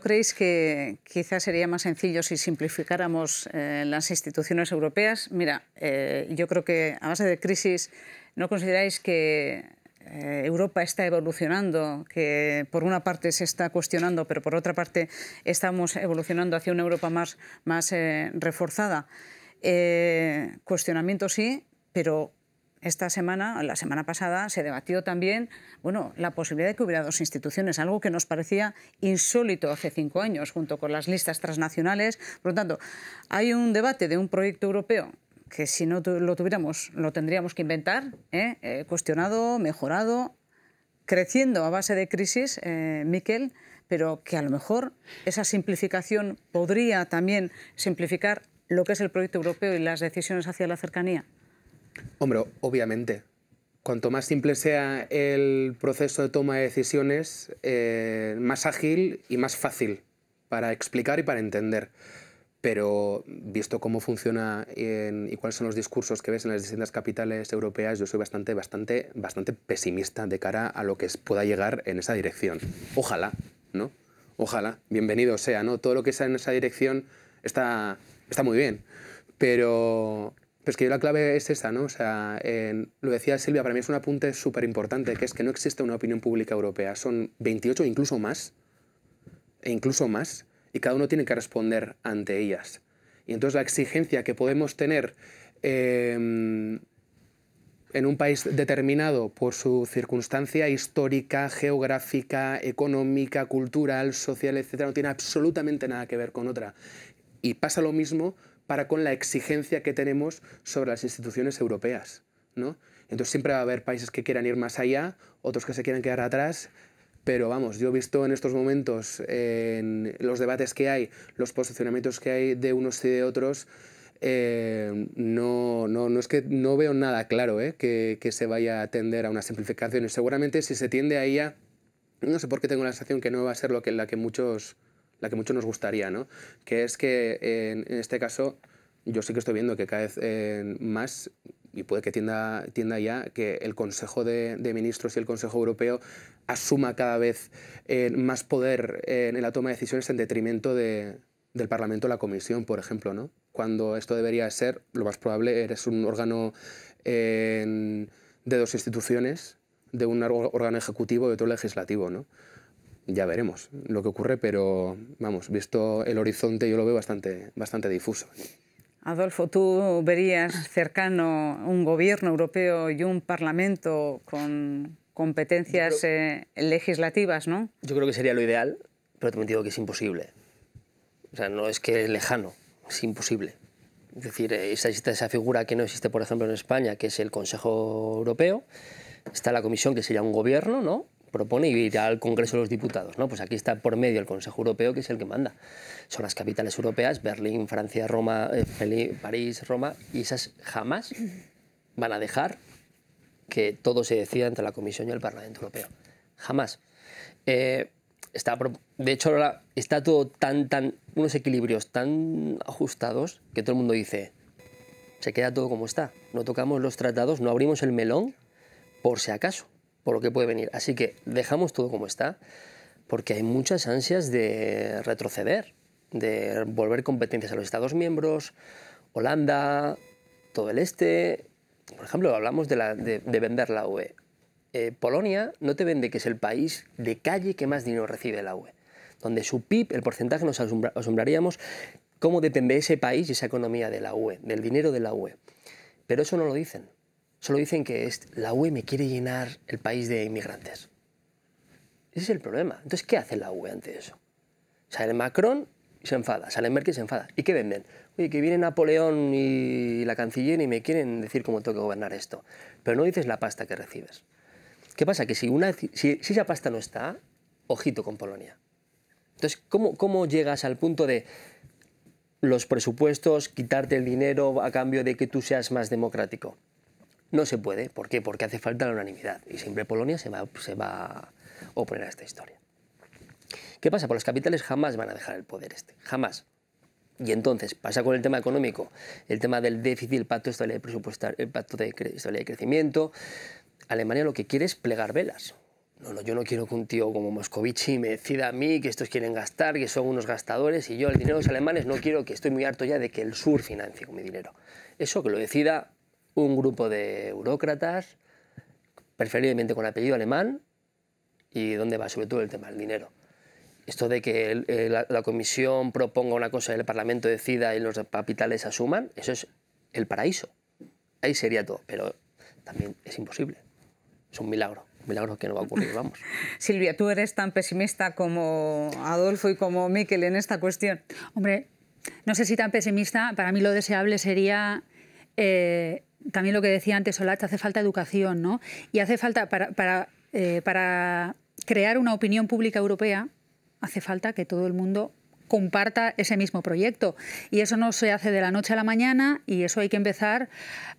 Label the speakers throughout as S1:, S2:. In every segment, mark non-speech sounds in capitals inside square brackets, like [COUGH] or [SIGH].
S1: ¿No creéis que quizás sería más sencillo si simplificáramos eh, las instituciones europeas? Mira, eh, yo creo que a base de crisis, ¿no consideráis que eh, Europa está evolucionando, que por una parte se está cuestionando, pero por otra parte estamos evolucionando hacia una Europa más, más reforzada? cuestionamiento sí, pero esta semana, la semana pasada, se debatió también bueno, la posibilidad de que hubiera dos instituciones, algo que nos parecía insólito hace cinco años, junto con las listas transnacionales. Por lo tanto, hay un debate de un proyecto europeo que si no lo tuviéramos lo tendríamos que inventar, ¿eh? Eh, cuestionado, mejorado, creciendo a base de crisis, eh, Miquel, pero que a lo mejor esa simplificación podría también simplificar lo que es el proyecto europeo y las decisiones hacia la cercanía.
S2: Hombre, obviamente. Cuanto más simple sea el proceso de toma de decisiones, eh, más ágil y más fácil para explicar y para entender. Pero visto cómo funciona y, cuáles son los discursos que ves en las distintas capitales europeas, yo soy bastante, bastante, bastante pesimista de cara a lo que pueda llegar en esa dirección. Ojalá, ¿no? Ojalá, bienvenido sea, ¿no? Todo lo que sea en esa dirección está, está muy bien. Pero pero que yo la clave es esa, ¿no? O sea, lo decía Silvia, para mí es un apunte súper importante, que es que no existe una opinión pública europea. Son 28 incluso más, e incluso más, y cada uno tiene que responder ante ellas. Y entonces la exigencia que podemos tener em, en un país determinado por su circunstancia histórica, geográfica, económica, cultural, social, etc., no tiene absolutamente nada que ver con otra. Y pasa lo mismo para con la exigencia que tenemos sobre las instituciones europeas. ¿no? Entonces siempre va a haber países que quieran ir más allá, otros que se quieran quedar atrás, pero vamos, yo he visto en estos momentos, en los debates que hay, los posicionamientos que hay de unos y de otros, eh, no, no, no, es que no veo nada claro eh, que, se vaya a tender a simplificación y Seguramente si se tiende a ella, no sé por qué tengo la sensación que no va a ser lo que, la que muchos la que mucho nos gustaría, ¿no? Que es que en, este caso yo sí que estoy viendo que cada vez eh, más y puede que tienda, tienda ya que el Consejo de, Ministros y el Consejo Europeo asuma cada vez eh, más poder eh, en la toma de decisiones en detrimento del Parlamento o la Comisión, por ejemplo, ¿no? Cuando esto debería ser, lo más probable, eres un órgano de dos instituciones, de un órgano ejecutivo y otro legislativo, ¿no? ya veremos lo que ocurre, pero vamos, visto el horizonte yo lo veo bastante, bastante difuso. Adolfo,
S1: ¿tú verías cercano un gobierno europeo y un parlamento con competencias eh, legislativas, no?
S3: Yo creo que sería lo ideal, pero también digo que es imposible. O sea, no es que es lejano, es imposible. Es decir, existe esa figura que no existe, por ejemplo, en España, que es el Consejo Europeo. Está la comisión, que sería un gobierno, ¿no? propone y irá al Congreso de los Diputados. ¿no? Pues aquí está por medio el Consejo Europeo, que es el que manda. Son las capitales europeas, Berlín, Francia, Roma, eh, París, Roma, y esas jamás van a dejar que todo se decida entre la Comisión y el Parlamento Europeo. Jamás. Eh, está, de hecho, está todo tan, tan, unos equilibrios tan ajustados que todo el mundo dice, se queda todo como está. No tocamos los tratados, no abrimos el melón por si acaso por lo que puede venir. Así que dejamos todo como está, porque hay muchas ansias de retroceder, de volver competencias a los Estados miembros, Holanda, todo el este. Por ejemplo, hablamos de, vender la UE. Eh, Polonia no te vende que es el país de calle que más dinero recibe la UE, donde su PIB, el porcentaje, nos asombraríamos cómo depende ese país y esa economía de la UE, del dinero de la UE. Pero eso no lo dicen solo dicen que la UE me quiere llenar el país de inmigrantes. Ese es el problema. Entonces, ¿qué hace la UE ante eso? Sale Macron y se enfada, sale Merkel y se enfada. ¿Y qué venden? Oye, que viene Napoleón y la canciller y me quieren decir cómo tengo que gobernar esto. Pero no dices la pasta que recibes. ¿Qué pasa? Que si, esa pasta no está, ojito con Polonia. Entonces, ¿cómo llegas al punto de los presupuestos, quitarte el dinero a cambio de que tú seas más democrático? No se puede. ¿Por qué? Porque hace falta la unanimidad. Y siempre Polonia se va, se va a oponer a esta historia. ¿Qué pasa? Pues los capitales jamás van a dejar el poder este. Jamás. Y entonces pasa con el tema económico, el tema del déficit, el pacto este de estabilidad el pacto de estabilidad y crecimiento. Alemania lo que quiere es plegar velas. No, no, yo no quiero que un tío como Moscovici me decida a mí que estos quieren gastar, que son unos gastadores y yo el dinero de los alemanes no quiero que estoy muy harto ya de que el sur financie con mi dinero. Eso que lo decida un grupo de burócratas, preferiblemente con apellido alemán, y dónde va sobre todo el tema del dinero. Esto de que la, comisión proponga una cosa y el Parlamento decida y los capitales asuman, eso es el paraíso. Ahí sería todo, pero también es imposible. Es un milagro, un milagro que no va a ocurrir, vamos.
S1: [LAUGHS] Silvia, tú eres tan pesimista como Adolfo y como Miquel en esta cuestión. Hombre, no sé si tan pesimista, para mí lo deseable sería
S4: eh, también lo que decía antes Solach, hace falta educación, ¿no? Y hace falta eh, para, crear una opinión pública europea, hace falta que todo el mundo comparta ese mismo proyecto. Y eso no se hace de la noche a la mañana y eso hay que empezar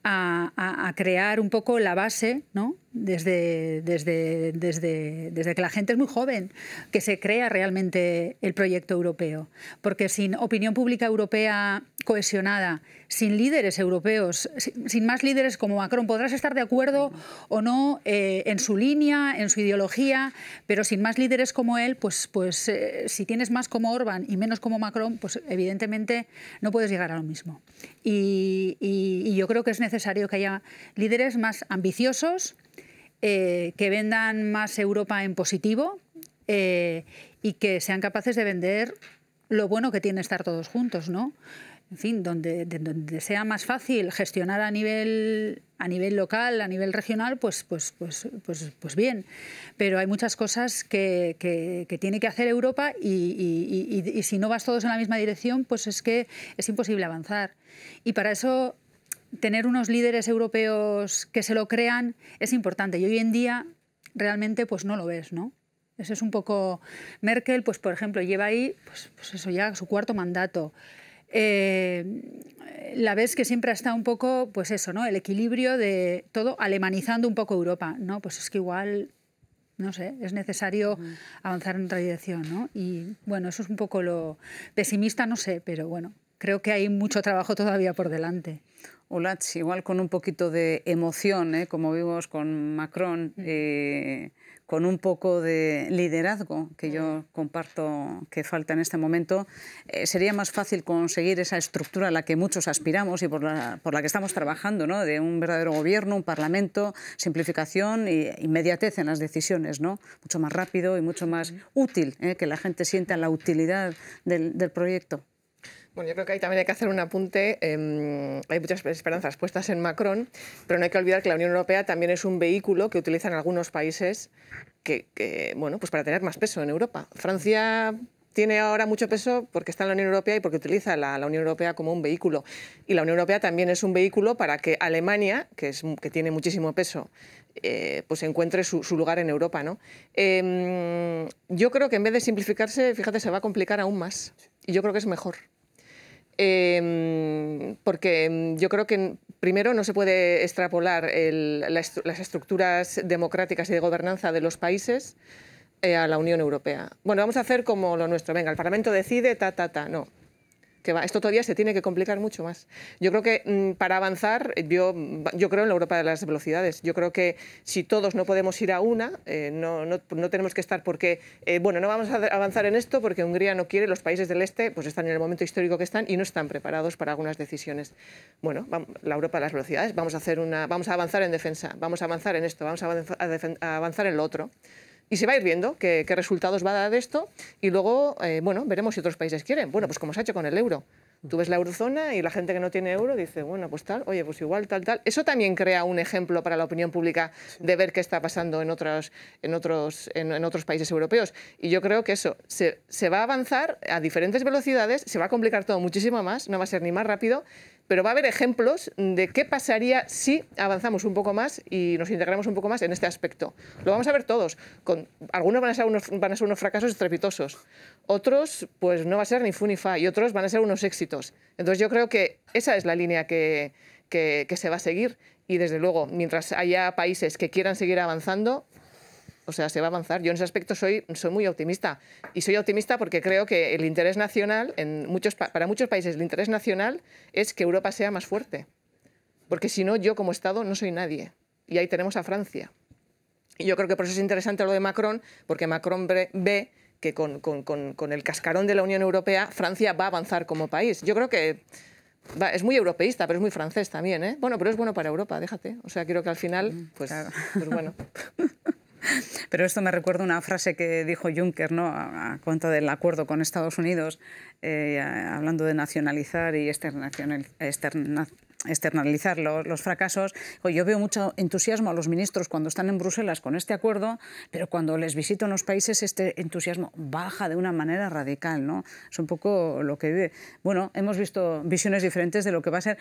S4: a, a crear un poco la base ¿no? desde, desde, que la gente es muy joven, que se crea realmente el proyecto europeo. Porque sin opinión pública europea cohesionada, sin líderes europeos, sin más líderes como Macron, podrás estar de acuerdo o no eh, en su línea, en su ideología, pero sin más líderes como él, pues, pues eh, si tienes más como Orban y menos como Macron, pues evidentemente no puedes llegar a lo mismo. y yo creo que es necesario que haya líderes más ambiciosos, eh, que vendan más Europa en positivo eh, y que sean capaces de vender lo bueno que tiene estar todos juntos, ¿no? En fin, donde, sea más fácil gestionar a nivel, a nivel local, a nivel regional, pues, pues, pues, pues, pues bien. Pero hay muchas cosas que, tiene que hacer Europa y, y si no vas todos en la misma dirección, pues es que es imposible avanzar. Y para eso tener unos líderes europeos que se lo crean es importante y hoy en día realmente pues no lo ves, ¿no? Eso es un poco... Merkel, pues por ejemplo, lleva ahí, pues, pues eso ya, su cuarto mandato. Eh, la ves que siempre está un poco, pues eso, ¿no? El equilibrio de todo, alemanizando un poco Europa, ¿no? Pues es que igual, no sé, es necesario avanzar en otra dirección, ¿no? Y bueno, eso es un poco lo pesimista, no sé, pero bueno, creo que hay mucho trabajo todavía por delante.
S1: Olach, igual con un poquito de emoción, ¿eh? como vimos con Macron, eh, con un poco de liderazgo que yo comparto que falta en este momento, eh, sería más fácil conseguir esa estructura a la que muchos aspiramos y por la, que estamos trabajando, ¿no? de un verdadero gobierno, un parlamento, simplificación e inmediatez en las decisiones, ¿no? mucho más rápido y mucho más útil, que la gente sienta la utilidad del proyecto.
S5: Bueno, yo creo que ahí también hay
S1: que hacer un apunte. Em, hay
S5: muchas esperanzas puestas en Macron, pero no hay que olvidar que la Unión Europea también es un vehículo que utilizan algunos países que, bueno, pues para tener más peso en Europa. Francia tiene ahora mucho peso porque está en la Unión Europea y porque utiliza la, Unión Europea como un vehículo. Y la Unión Europea también es un vehículo para que Alemania, que, es, que tiene muchísimo peso, eh, pues encuentre su, lugar en Europa. ¿no? Em, yo creo que en vez de simplificarse, fíjate, se va a complicar aún más. Y yo creo que es mejor. Em, porque em, yo creo que em, primero no se puede extrapolar las, las estructuras democráticas y de gobernanza de los países eh, a la Unión Europea. Bueno, vamos a hacer como lo nuestro. Venga, el Parlamento decide, ta, ta, ta. No esto todavía se tiene que complicar mucho más. Yo creo que mm, para avanzar, yo, yo creo en la Europa de las velocidades. Yo creo que si todos no podemos ir a una, eh, no, no, tenemos que estar porque, eh, bueno, no vamos a avanzar en esto porque Hungría no quiere, los países del este pues están en el momento histórico que están y no están preparados para algunas decisiones. Bueno, la Europa de las velocidades, vamos a, hacer una, vamos a avanzar en defensa, vamos a avanzar en esto, vamos a, a avanzar en lo otro y se va a ir viendo qué, resultados va a dar esto y luego, eh, bueno, veremos si otros países quieren. Bueno, pues como se ha hecho con el euro. Tú ves la eurozona y la gente que no tiene euro dice, bueno, pues tal, oye, pues igual, tal, tal. Eso también crea un ejemplo para la opinión pública de ver qué está pasando en otros, en otros, otros países europeos. Y yo creo que eso se va a avanzar a diferentes velocidades, se va a complicar todo muchísimo más, no va a ser ni más rápido, pero va a haber ejemplos de qué pasaría si avanzamos un poco más y nos integramos un poco más en este aspecto. Lo vamos a ver todos. Con, algunos van a, ser unos, fracasos estrepitosos, otros pues no va a ser ni fun ni fa y otros van a ser unos éxitos. Entonces yo creo que esa es la línea que se va a seguir y desde luego mientras haya países que quieran seguir avanzando, o sea, se va a avanzar. Yo en ese aspecto soy, soy muy optimista. Y soy optimista porque creo que el interés nacional, en muchos, para muchos países, el interés nacional es que Europa sea más fuerte. Porque si no, yo como Estado no soy nadie. Y ahí tenemos a Francia. Y yo creo que por eso es interesante lo de Macron, porque Macron ve que con, con, con, el cascarón de la Unión Europea, Francia va a avanzar como país. Yo creo que es muy europeísta, pero es muy francés también, ¿eh? Bueno, pero es bueno para Europa, déjate. O sea, creo que al final, mm, pues, pues bueno. [LAUGHS]
S1: [LAUGHS] Pero esto me recuerda una frase que dijo Juncker ¿no? a, cuenta del acuerdo con Estados Unidos, eh, hablando de nacionalizar y externalizar. los, fracasos. Yo veo mucho entusiasmo a los ministros cuando están en Bruselas con este acuerdo, pero cuando les visito en los países este entusiasmo baja de una manera radical. ¿no? Es un poco lo que vive. Bueno, hemos visto visiones diferentes de lo que va a ser.